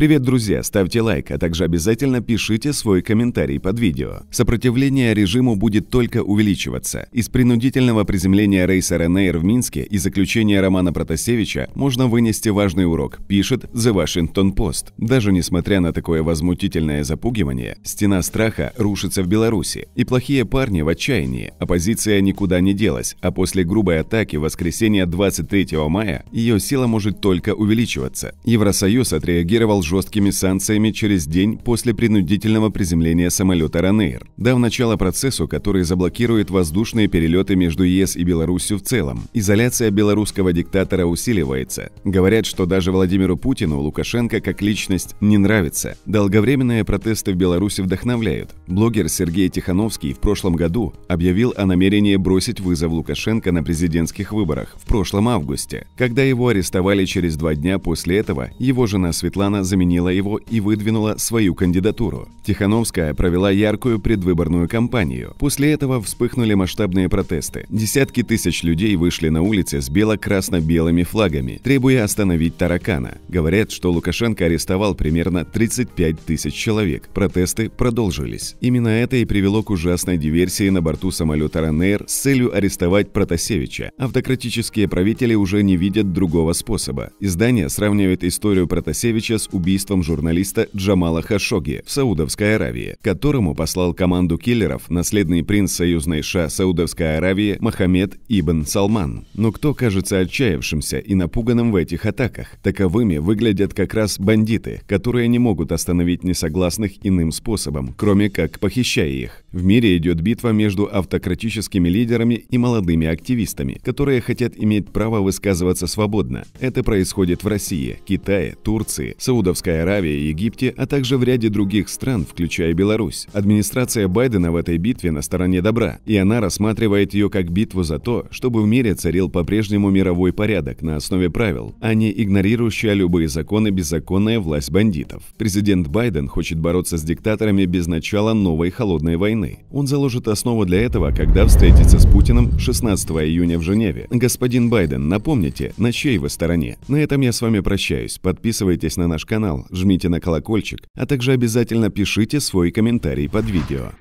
Привет, друзья! Ставьте лайк, а также обязательно пишите свой комментарий под видео. Сопротивление режиму будет только увеличиваться. Из принудительного приземления рейса Ренейр в Минске и заключения Романа Протасевича можно вынести важный урок, пишет The Washington Post. Даже несмотря на такое возмутительное запугивание, стена страха рушится в Беларуси, и плохие парни в отчаянии. Оппозиция никуда не делась, а после грубой атаки в воскресенье 23 мая ее сила может только увеличиваться. Евросоюз отреагировал жесткими санкциями через день после принудительного приземления самолета «Ранейр», дав начало процессу, который заблокирует воздушные перелеты между ЕС и Беларусью в целом. Изоляция белорусского диктатора усиливается. Говорят, что даже Владимиру Путину Лукашенко как личность не нравится. Долговременные протесты в Беларуси вдохновляют. Блогер Сергей Тихановский в прошлом году объявил о намерении бросить вызов Лукашенко на президентских выборах в прошлом августе. Когда его арестовали через два дня после этого, его жена Светлана заместила заменила его и выдвинула свою кандидатуру. Тихановская провела яркую предвыборную кампанию. После этого вспыхнули масштабные протесты. Десятки тысяч людей вышли на улицы с бело-красно-белыми флагами, требуя остановить таракана. Говорят, что Лукашенко арестовал примерно 35 тысяч человек. Протесты продолжились. Именно это и привело к ужасной диверсии на борту самолета Ранейр с целью арестовать Протасевича. Автократические правители уже не видят другого способа. Издание сравнивает историю Протасевича с убийством убийством журналиста Джамала Хашоги в Саудовской Аравии, которому послал команду киллеров наследный принц союзной ша Саудовской Аравии Мохаммед Ибн Салман. Но кто кажется отчаявшимся и напуганным в этих атаках? Таковыми выглядят как раз бандиты, которые не могут остановить несогласных иным способом, кроме как похищая их. В мире идет битва между автократическими лидерами и молодыми активистами, которые хотят иметь право высказываться свободно. Это происходит в России, Китае, Турции, Саудовской Саудовской Аравии, Египте, а также в ряде других стран, включая Беларусь. Администрация Байдена в этой битве на стороне добра, и она рассматривает ее как битву за то, чтобы в мире царил по-прежнему мировой порядок на основе правил, а не игнорирующая любые законы беззаконная власть бандитов. Президент Байден хочет бороться с диктаторами без начала новой холодной войны. Он заложит основу для этого, когда встретится с Путиным 16 июня в Женеве. Господин Байден, напомните, на чьей вы стороне? На этом я с вами прощаюсь. Подписывайтесь на наш канал канал, жмите на колокольчик, а также обязательно пишите свой комментарий под видео.